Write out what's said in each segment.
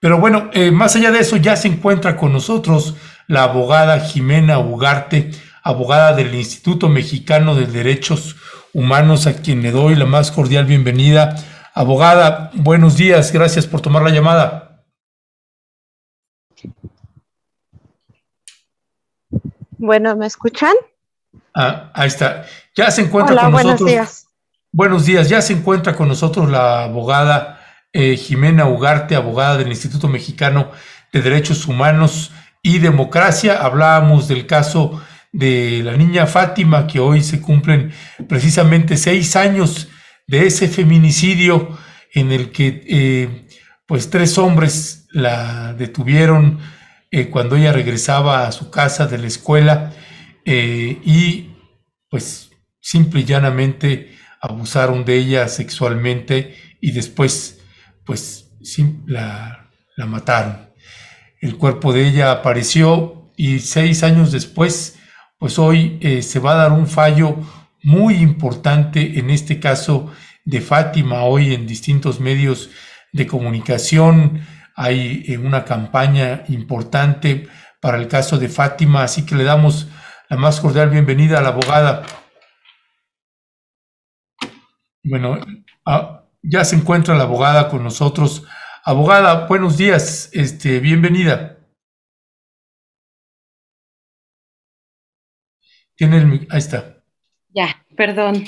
Pero bueno, eh, más allá de eso, ya se encuentra con nosotros la abogada Jimena Ugarte, abogada del Instituto Mexicano de Derechos Humanos, a quien le doy la más cordial bienvenida. Abogada, buenos días, gracias por tomar la llamada. Bueno, ¿me escuchan? Ah, ahí está. Ya se encuentra con Buenos días. Buenos días, ya se encuentra con nosotros la abogada eh, Jimena Ugarte, abogada del Instituto Mexicano de Derechos Humanos y Democracia. Hablábamos del caso de la niña Fátima, que hoy se cumplen precisamente seis años de ese feminicidio en el que eh, pues tres hombres la detuvieron eh, cuando ella regresaba a su casa de la escuela y pues simple y llanamente abusaron de ella sexualmente y después pues sí, la, mataron. El cuerpo de ella apareció y seis años después, pues hoy eh, se va a dar un fallo muy importante en este caso de Fátima, hoy en distintos medios de comunicación. Hay eh, una campaña importante para el caso de Fátima, así que le damos la más cordial bienvenida a la abogada. Bueno, a, ah, ya se encuentra la abogada con nosotros. Abogada, buenos días, este, bienvenida. Tiene el, ahí está. Ya, perdón.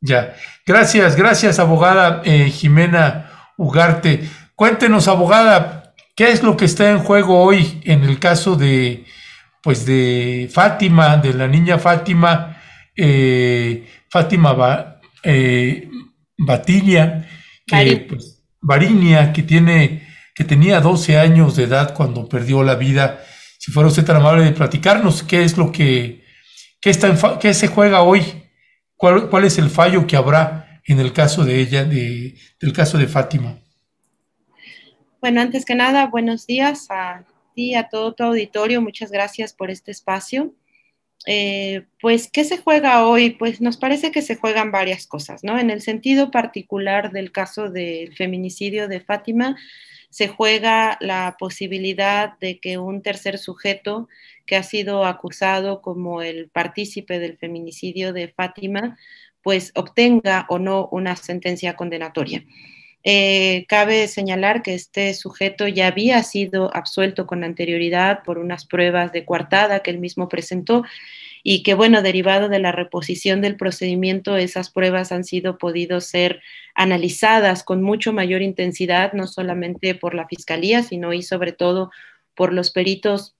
Ya. Gracias, gracias, abogada eh, Jimena Ugarte. Cuéntenos, abogada, ¿qué es lo que está en juego hoy en el caso de, pues, de Fátima, de la niña Fátima, eh, Fátima va... Batilia, que, pues, que tiene, que tenía 12 años de edad cuando perdió la vida. Si fuera usted tan amable de platicarnos qué es lo que, qué, está qué se juega hoy, cuál, cuál es el fallo que habrá en el caso de ella, de, del caso de Fátima. Bueno, antes que nada, buenos días a ti, a todo tu auditorio. Muchas gracias por este espacio. Eh, pues, ¿qué se juega hoy? Pues nos parece que se juegan varias cosas, ¿no? En el sentido particular del caso del feminicidio de Fátima, se juega la posibilidad de que un tercer sujeto que ha sido acusado como el partícipe del feminicidio de Fátima, pues obtenga o no una sentencia condenatoria. Eh, cabe señalar que este sujeto ya había sido absuelto con anterioridad por unas pruebas de coartada que él mismo presentó y que, bueno, derivado de la reposición del procedimiento, esas pruebas han sido podido ser analizadas con mucho mayor intensidad, no solamente por la Fiscalía, sino y sobre todo por los peritos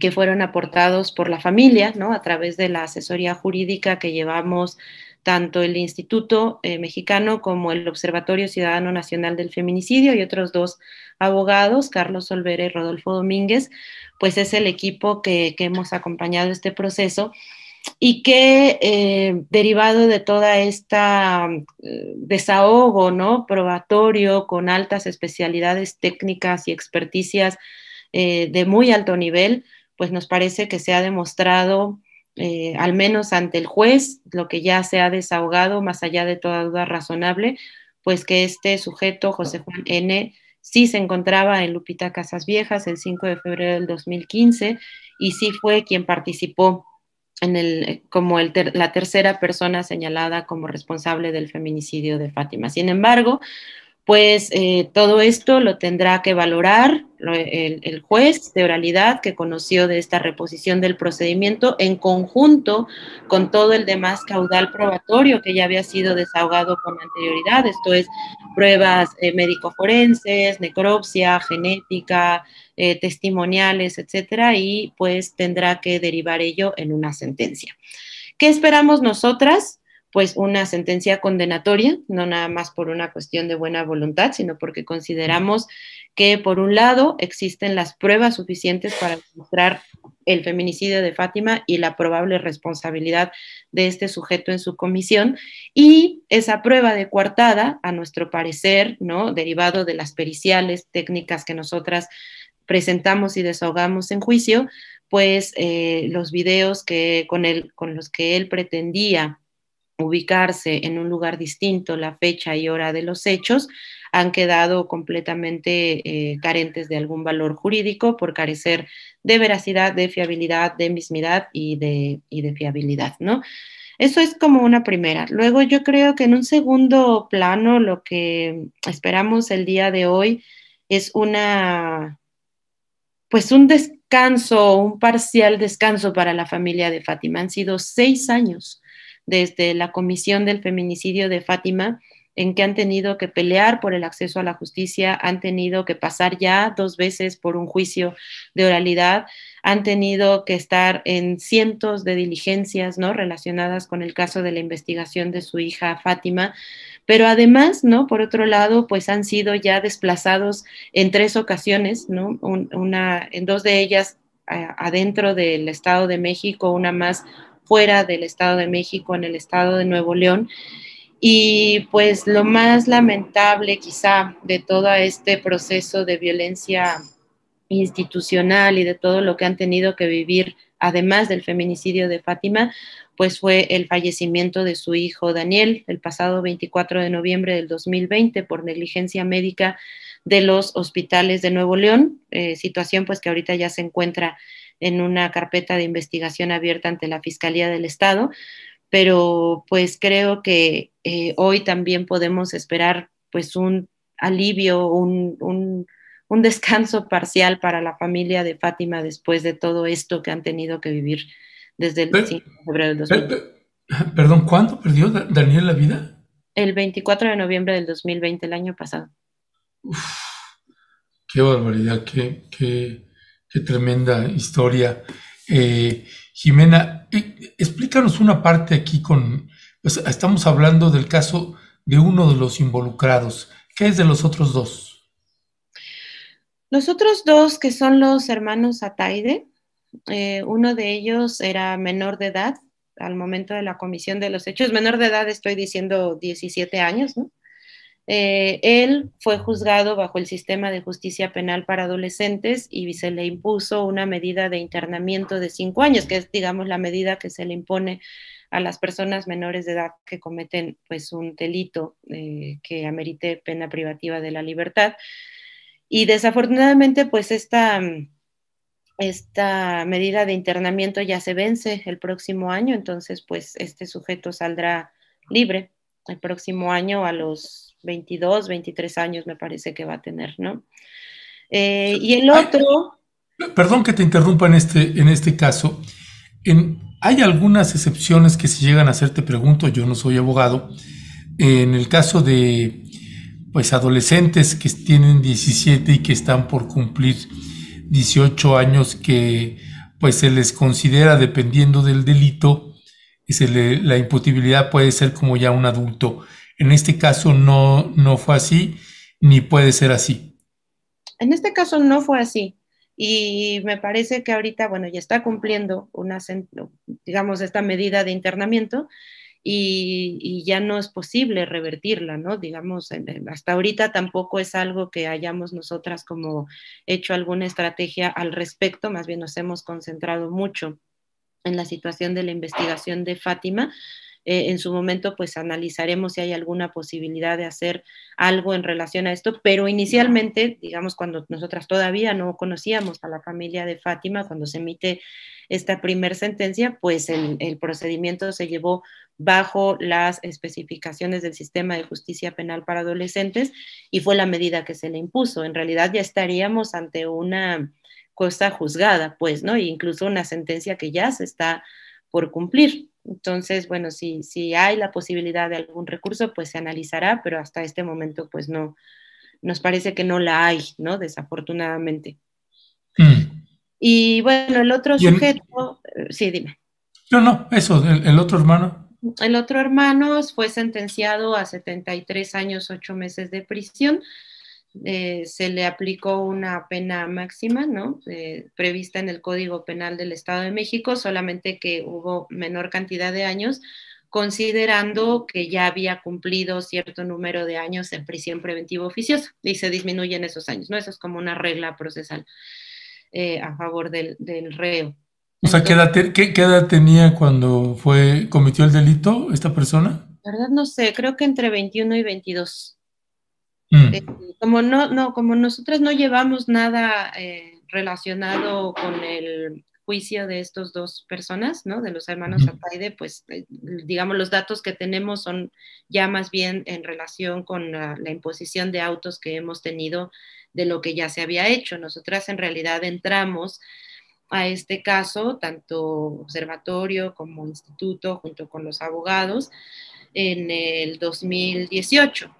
que fueron aportados por la familia, ¿no? A través de la asesoría jurídica que llevamos tanto el Instituto eh, Mexicano como el Observatorio Ciudadano Nacional del Feminicidio y otros dos abogados, Carlos Olvera y Rodolfo Domínguez, pues es el equipo que, hemos acompañado este proceso y que eh, derivado de toda esta mm, desahogo, ¿no? Probatorio con altas especialidades técnicas y experticias eh, de muy alto nivel, pues nos parece que se ha demostrado eh, al menos ante el juez, lo que ya se ha desahogado, más allá de toda duda razonable, pues que este sujeto, José Juan N., sí se encontraba en Lupita Casas Viejas el 5 de febrero del 2015 y sí fue quien participó en el, como el la tercera persona señalada como responsable del feminicidio de Fátima. Sin embargo, pues eh, todo esto lo tendrá que valorar el, juez de oralidad que conoció de esta reposición del procedimiento en conjunto con todo el demás caudal probatorio que ya había sido desahogado con anterioridad, esto es pruebas eh, médico-forenses, necropsia, genética, eh, testimoniales, etcétera, y pues tendrá que derivar ello en una sentencia. ¿Qué esperamos nosotras? pues una sentencia condenatoria, no nada más por una cuestión de buena voluntad, sino porque consideramos que por un lado existen las pruebas suficientes para demostrar el feminicidio de Fátima y la probable responsabilidad de este sujeto en su comisión y esa prueba de coartada, a nuestro parecer, ¿no? derivado de las periciales técnicas que nosotras presentamos y desahogamos en juicio, pues eh, los videos que con, con los que él pretendía ubicarse en un lugar distinto la fecha y hora de los hechos, han quedado completamente eh, carentes de algún valor jurídico por carecer de veracidad, de fiabilidad, de mismidad y de, y de fiabilidad, ¿no? Eso es como una primera. Luego yo creo que en un segundo plano lo que esperamos el día de hoy es una, pues un descanso, un parcial descanso para la familia de Fátima. Han sido seis años desde la Comisión del Feminicidio de Fátima, en que han tenido que pelear por el acceso a la justicia, han tenido que pasar ya dos veces por un juicio de oralidad, han tenido que estar en cientos de diligencias ¿no? relacionadas con el caso de la investigación de su hija Fátima, pero además, ¿no? por otro lado, pues han sido ya desplazados en tres ocasiones, ¿no? una, en dos de ellas eh, adentro del Estado de México, una más fuera del Estado de México, en el Estado de Nuevo León. Y pues lo más lamentable quizá de todo este proceso de violencia institucional y de todo lo que han tenido que vivir, además del feminicidio de Fátima, pues fue el fallecimiento de su hijo Daniel el pasado 24 de noviembre del 2020 por negligencia médica de los hospitales de Nuevo León, eh, situación pues que ahorita ya se encuentra en una carpeta de investigación abierta ante la Fiscalía del Estado, pero pues creo que eh, hoy también podemos esperar pues un alivio, un, descanso parcial para la familia de Fátima después de todo esto que han tenido que vivir desde el 5 de febrero del 2020. Perdón, ¿cuándo perdió Daniel la vida? El 24 de noviembre del 2020, el año pasado. Uf, qué barbaridad, qué, qué, Qué tremenda historia. Eh, Jimena, eh, explícanos una parte aquí con, pues estamos hablando del caso de uno de los involucrados. ¿Qué es de los otros dos? Los otros dos, que son los hermanos Ataide, eh, uno de ellos era menor de edad al momento de la comisión de los hechos. Menor de edad estoy diciendo 17 años, ¿no? Eh, él fue juzgado bajo el sistema de justicia penal para adolescentes y se le impuso una medida de internamiento de cinco años, que es, digamos, la medida que se le impone a las personas menores de edad que cometen pues, un delito eh, que amerite pena privativa de la libertad. Y desafortunadamente, pues esta esta medida de internamiento ya se vence el próximo año, entonces pues este sujeto saldrá libre el próximo año a los 22, 23 años me parece que va a tener, ¿no? Eh, y el otro... perdón que te interrumpa en este, en este caso. hay algunas excepciones que se llegan a hacer, te pregunto, yo no soy abogado. Eh, en el caso de pues adolescentes que tienen 17 y que están por cumplir 18 años que pues se les considera dependiendo del delito, se la imputibilidad puede ser como ya un adulto. En este caso no, no fue así ni puede ser así. En este caso no fue así. Y me parece que ahorita, bueno, ya está cumpliendo una, digamos, esta medida de internamiento y, y ya no es posible revertirla, ¿no? Digamos, hasta ahorita tampoco es algo que hayamos nosotras como hecho alguna estrategia al respecto, más bien nos hemos concentrado mucho en la situación de la investigación de Fátima, eh, en su momento pues analizaremos si hay alguna posibilidad de hacer algo en relación a esto, pero inicialmente, digamos, cuando nosotras todavía no conocíamos a la familia de Fátima, cuando se emite esta primer sentencia, pues el, procedimiento se llevó bajo las especificaciones del sistema de justicia penal para adolescentes y fue la medida que se le impuso. En realidad ya estaríamos ante una cosa juzgada, pues, ¿no? E incluso una sentencia que ya se está por cumplir. Entonces, bueno, si, si hay la posibilidad de algún recurso, pues se analizará, pero hasta este momento, pues no, nos parece que no la hay, ¿no? Desafortunadamente. Mm. Y bueno, el otro sujeto, eh, sí, dime. No, no, eso, el, el, otro hermano. El otro hermano fue sentenciado a 73 años, 8 meses de prisión eh, se le aplicó una pena máxima, ¿no? Eh, prevista en el Código Penal del Estado de México, solamente que hubo menor cantidad de años, considerando que ya había cumplido cierto número de años en prisión preventiva oficiosa y se disminuyen esos años, ¿no? Eso es como una regla procesal eh, a favor del, reo. O sea, ¿qué edad, tenía cuando fue cometió el delito esta persona? verdad no sé, creo que entre 21 y 22. Mm. Eh, como, no, no, como nosotros no llevamos nada eh, relacionado con el juicio de estas dos personas, ¿no? De los hermanos Ataide, pues eh, digamos los datos que tenemos son ya más bien en relación con la imposición de autos que hemos tenido de lo que ya se había hecho. Nosotras en realidad entramos a este caso, tanto observatorio como instituto, junto con los abogados, en el 2018.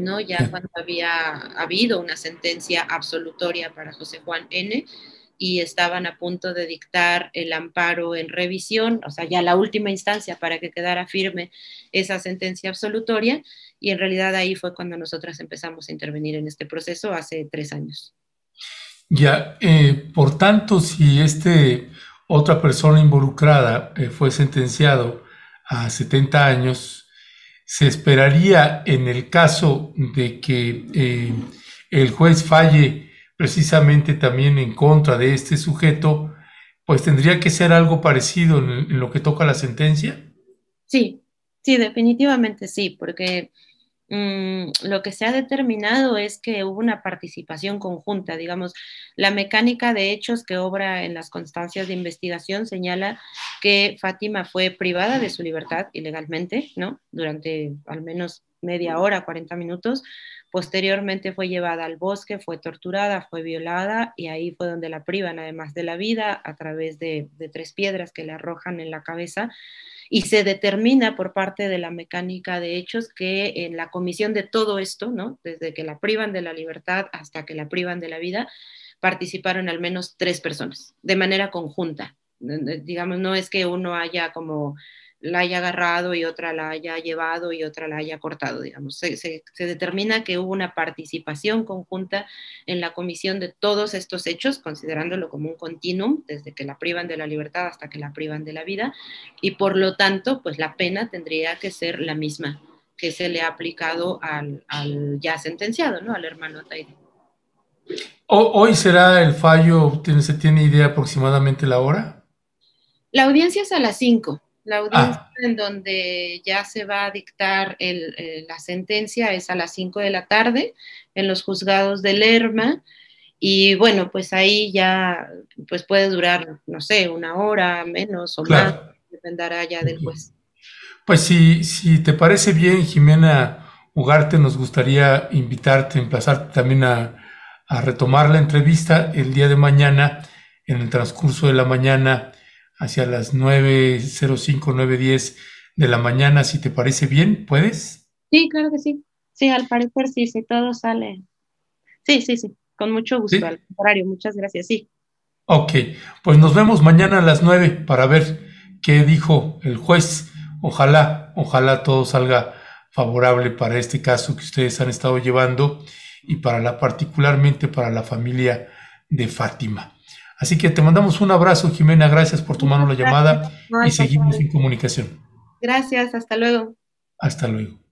¿no? Ya cuando había habido una sentencia absolutoria para José Juan N y estaban a punto de dictar el amparo en revisión, o sea, ya la última instancia para que quedara firme esa sentencia absolutoria, y en realidad ahí fue cuando nosotras empezamos a intervenir en este proceso hace tres años. Ya, eh, por tanto, si este otra persona involucrada eh, fue sentenciado a 70 años se esperaría en el caso de que eh, el juez falle precisamente también en contra de este sujeto, pues tendría que ser algo parecido en, lo que toca la sentencia. Sí, sí, definitivamente sí, porque Mm, lo que se ha determinado es que hubo una participación conjunta, digamos, la mecánica de hechos que obra en las constancias de investigación señala que Fátima fue privada de su libertad ilegalmente, ¿no? Durante al menos media hora, cuarenta minutos. Posteriormente fue llevada al bosque, fue torturada, fue violada y ahí fue donde la privan además de la vida a través de, de tres piedras que le arrojan en la cabeza y se determina por parte de la mecánica de hechos que en la comisión de todo esto, ¿no? desde que la privan de la libertad hasta que la privan de la vida, participaron al menos tres personas de manera conjunta. Digamos, no es que uno haya como la haya agarrado y otra la haya llevado y otra la haya cortado, digamos. Se, determina que hubo una participación conjunta en la comisión de todos estos hechos, considerándolo como un continuum, desde que la privan de la libertad hasta que la privan de la vida, y por lo tanto, pues la pena tendría que ser la misma que se le ha aplicado al, ya sentenciado, ¿no? Al hermano Taide. ¿Hoy será el fallo? ¿Se tiene idea aproximadamente la hora? La audiencia es a las 5 la ah. audiencia en donde ya se va a dictar eh, la sentencia es a las 5 de la tarde en los juzgados de Lerma. Y bueno, pues ahí ya pues puede durar, no sé, una hora menos o más, dependerá ya del juez. Pues si, si te parece bien, Jimena Ugarte, nos gustaría invitarte, emplazarte también a retomar la entrevista el día de mañana, en el transcurso de la mañana hacia las 9.05, 9.10 de la mañana, si te parece bien, ¿puedes? Sí, claro que sí. Sí, al parecer sí, si todo sale. Sí, sí, sí, con mucho gusto, al horario. muchas gracias, sí. Ok, pues nos vemos mañana a las 9 para ver qué dijo el juez. Ojalá, ojalá todo salga favorable para este caso que ustedes han estado llevando y para la particularmente para la familia de Fátima. Así que te mandamos un abrazo, Jimena. Gracias por tomar la llamada y seguimos en comunicación. Gracias, hasta luego. Hasta luego.